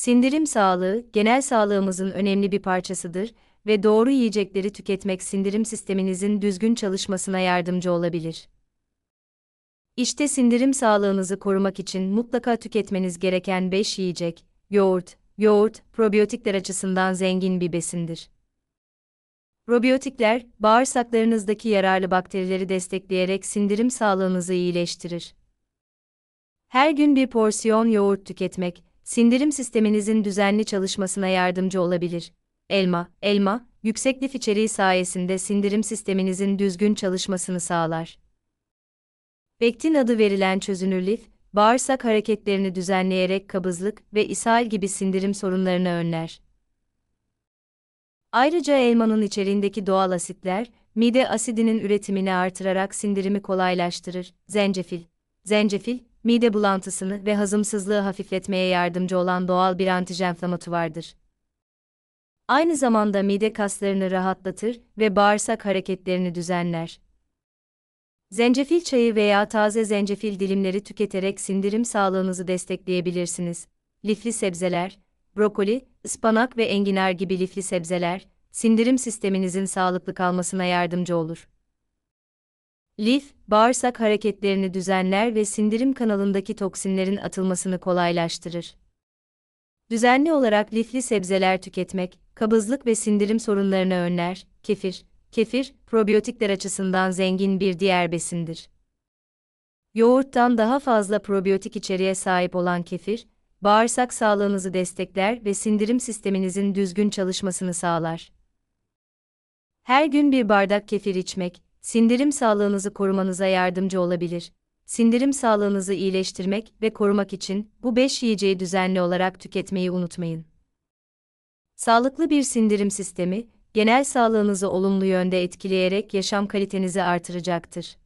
Sindirim sağlığı, genel sağlığımızın önemli bir parçasıdır ve doğru yiyecekleri tüketmek sindirim sisteminizin düzgün çalışmasına yardımcı olabilir. İşte sindirim sağlığınızı korumak için mutlaka tüketmeniz gereken 5 yiyecek, yoğurt, yoğurt, probiyotikler açısından zengin bir besindir. Probiyotikler, bağırsaklarınızdaki yararlı bakterileri destekleyerek sindirim sağlığınızı iyileştirir. Her gün bir porsiyon yoğurt tüketmek, sindirim sisteminizin düzenli çalışmasına yardımcı olabilir. Elma, elma, yüksek lif içeriği sayesinde sindirim sisteminizin düzgün çalışmasını sağlar. Pektin adı verilen çözünür lif, bağırsak hareketlerini düzenleyerek kabızlık ve ishal gibi sindirim sorunlarını önler. Ayrıca elmanın içeriğindeki doğal asitler, mide asidinin üretimini artırarak sindirimi kolaylaştırır. Zencefil Zencefil, mide bulantısını ve hazımsızlığı hafifletmeye yardımcı olan doğal bir antijenflamatu vardır. Aynı zamanda mide kaslarını rahatlatır ve bağırsak hareketlerini düzenler. Zencefil çayı veya taze zencefil dilimleri tüketerek sindirim sağlığınızı destekleyebilirsiniz. Lifli sebzeler, brokoli, ıspanak ve enginar gibi lifli sebzeler, sindirim sisteminizin sağlıklı kalmasına yardımcı olur. Lif, bağırsak hareketlerini düzenler ve sindirim kanalındaki toksinlerin atılmasını kolaylaştırır. Düzenli olarak lifli sebzeler tüketmek, kabızlık ve sindirim sorunlarını önler. Kefir, kefir, probiyotikler açısından zengin bir diğer besindir. Yoğurttan daha fazla probiyotik içeriğe sahip olan kefir, bağırsak sağlığınızı destekler ve sindirim sisteminizin düzgün çalışmasını sağlar. Her gün bir bardak kefir içmek, Sindirim sağlığınızı korumanıza yardımcı olabilir. Sindirim sağlığınızı iyileştirmek ve korumak için bu 5 yiyeceği düzenli olarak tüketmeyi unutmayın. Sağlıklı bir sindirim sistemi, genel sağlığınızı olumlu yönde etkileyerek yaşam kalitenizi artıracaktır.